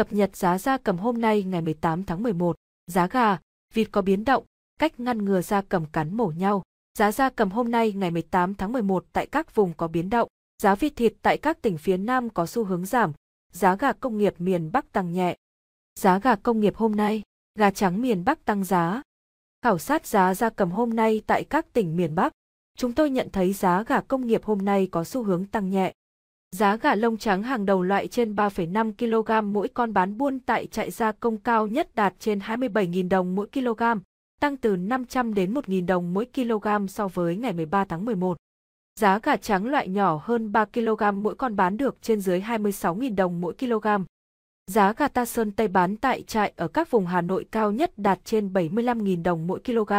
cập nhật giá gia cầm hôm nay ngày 18 tháng 11, giá gà, vịt có biến động, cách ngăn ngừa gia cầm cắn mổ nhau. Giá gia cầm hôm nay ngày 18 tháng 11 tại các vùng có biến động, giá vịt thịt tại các tỉnh phía Nam có xu hướng giảm, giá gà công nghiệp miền Bắc tăng nhẹ. Giá gà công nghiệp hôm nay, gà trắng miền Bắc tăng giá. Khảo sát giá gia cầm hôm nay tại các tỉnh miền Bắc, chúng tôi nhận thấy giá gà công nghiệp hôm nay có xu hướng tăng nhẹ. Giá gà lông trắng hàng đầu loại trên 3,5 kg mỗi con bán buôn tại trại gia công cao nhất đạt trên 27.000 đồng mỗi kg, tăng từ 500 đến 1.000 đồng mỗi kg so với ngày 13 tháng 11. Giá gà trắng loại nhỏ hơn 3 kg mỗi con bán được trên dưới 26.000 đồng mỗi kg. Giá gà ta sơn Tây bán tại trại ở các vùng Hà Nội cao nhất đạt trên 75.000 đồng mỗi kg.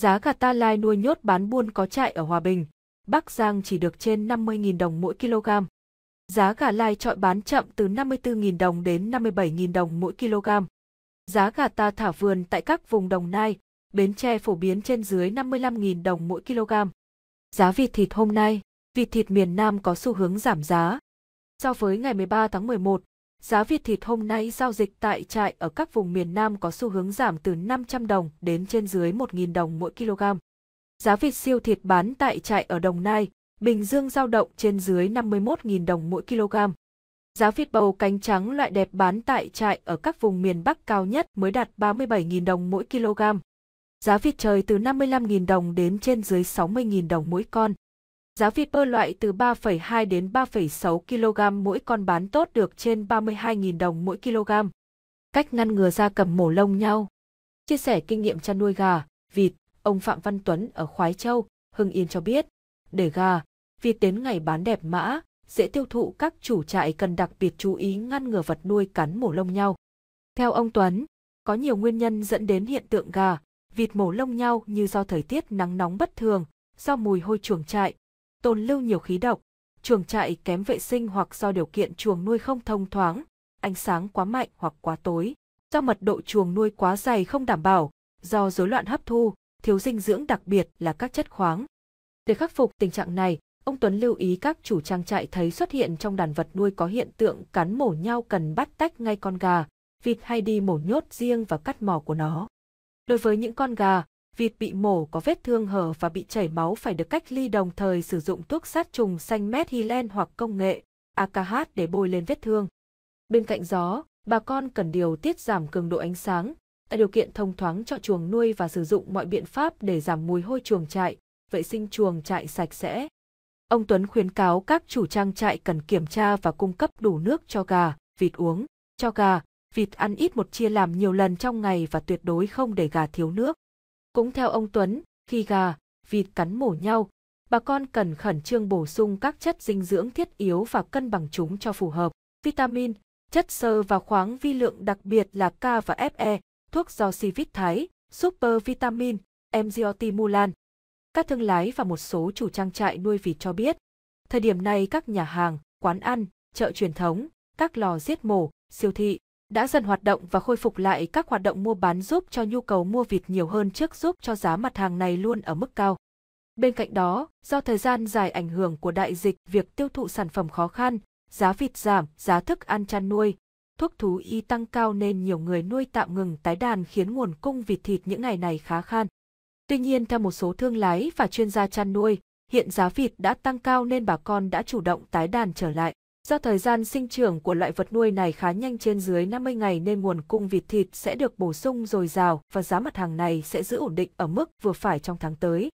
Giá gà ta lai nuôi nhốt bán buôn có trại ở Hòa Bình, Bắc Giang chỉ được trên 50.000 đồng mỗi kg. Giá gà lai trọi bán chậm từ 54.000 đồng đến 57.000 đồng mỗi kg. Giá gà ta thả vườn tại các vùng Đồng Nai, Bến Tre phổ biến trên dưới 55.000 đồng mỗi kg. Giá vịt thịt hôm nay, vịt thịt miền Nam có xu hướng giảm giá. So với ngày 13 tháng 11, giá vịt thịt hôm nay giao dịch tại trại ở các vùng miền Nam có xu hướng giảm từ 500 đồng đến trên dưới 1.000 đồng mỗi kg. Giá vịt siêu thịt bán tại trại ở Đồng Nai, Bình Dương giao động trên dưới 51.000 đồng mỗi kg. Giá vịt bầu cánh trắng loại đẹp bán tại trại ở các vùng miền Bắc cao nhất mới đạt 37.000 đồng mỗi kg. Giá vịt trời từ 55.000 đồng đến trên dưới 60.000 đồng mỗi con. Giá vịt bơ loại từ 3,2 đến 3,6 kg mỗi con bán tốt được trên 32.000 đồng mỗi kg. Cách ngăn ngừa da cầm mổ lông nhau. Chia sẻ kinh nghiệm chăn nuôi gà, vịt, Ông Phạm Văn Tuấn ở Khoái Châu, Hưng Yên cho biết, để gà, việc đến ngày bán đẹp mã, dễ tiêu thụ các chủ trại cần đặc biệt chú ý ngăn ngừa vật nuôi cắn mổ lông nhau. Theo ông Tuấn, có nhiều nguyên nhân dẫn đến hiện tượng gà, vịt mổ lông nhau như do thời tiết nắng nóng bất thường, do mùi hôi chuồng trại, tồn lưu nhiều khí độc, chuồng trại kém vệ sinh hoặc do điều kiện chuồng nuôi không thông thoáng, ánh sáng quá mạnh hoặc quá tối, do mật độ chuồng nuôi quá dày không đảm bảo, do rối loạn hấp thu, thiếu dinh dưỡng đặc biệt là các chất khoáng. Để khắc phục tình trạng này, ông Tuấn lưu ý các chủ trang trại thấy xuất hiện trong đàn vật nuôi có hiện tượng cắn mổ nhau cần bắt tách ngay con gà, vịt hay đi mổ nhốt riêng và cắt mỏ của nó. Đối với những con gà, vịt bị mổ có vết thương hở và bị chảy máu phải được cách ly đồng thời sử dụng thuốc sát trùng xanh methylen hoặc công nghệ AKH để bôi lên vết thương. Bên cạnh gió, bà con cần điều tiết giảm cường độ ánh sáng, tạo điều kiện thông thoáng cho chuồng nuôi và sử dụng mọi biện pháp để giảm mùi hôi chuồng trại, vệ sinh chuồng trại sạch sẽ. Ông Tuấn khuyến cáo các chủ trang trại cần kiểm tra và cung cấp đủ nước cho gà, vịt uống, cho gà, vịt ăn ít một chia làm nhiều lần trong ngày và tuyệt đối không để gà thiếu nước. Cũng theo ông Tuấn, khi gà, vịt cắn mổ nhau, bà con cần khẩn trương bổ sung các chất dinh dưỡng thiết yếu và cân bằng chúng cho phù hợp, vitamin, chất xơ và khoáng vi lượng đặc biệt là K và Fe, thuốc do Civit Thái, Super Vitamin, MGOT Mulan. Các thương lái và một số chủ trang trại nuôi vịt cho biết, thời điểm này các nhà hàng, quán ăn, chợ truyền thống, các lò giết mổ, siêu thị đã dần hoạt động và khôi phục lại các hoạt động mua bán giúp cho nhu cầu mua vịt nhiều hơn trước giúp cho giá mặt hàng này luôn ở mức cao. Bên cạnh đó, do thời gian dài ảnh hưởng của đại dịch, việc tiêu thụ sản phẩm khó khăn, giá vịt giảm, giá thức ăn chăn nuôi, thuốc thú y tăng cao nên nhiều người nuôi tạm ngừng tái đàn khiến nguồn cung vịt thịt những ngày này khá khan. Tuy nhiên theo một số thương lái và chuyên gia chăn nuôi, hiện giá vịt đã tăng cao nên bà con đã chủ động tái đàn trở lại. Do thời gian sinh trưởng của loại vật nuôi này khá nhanh trên dưới 50 ngày nên nguồn cung vịt thịt sẽ được bổ sung dồi dào và giá mặt hàng này sẽ giữ ổn định ở mức vừa phải trong tháng tới.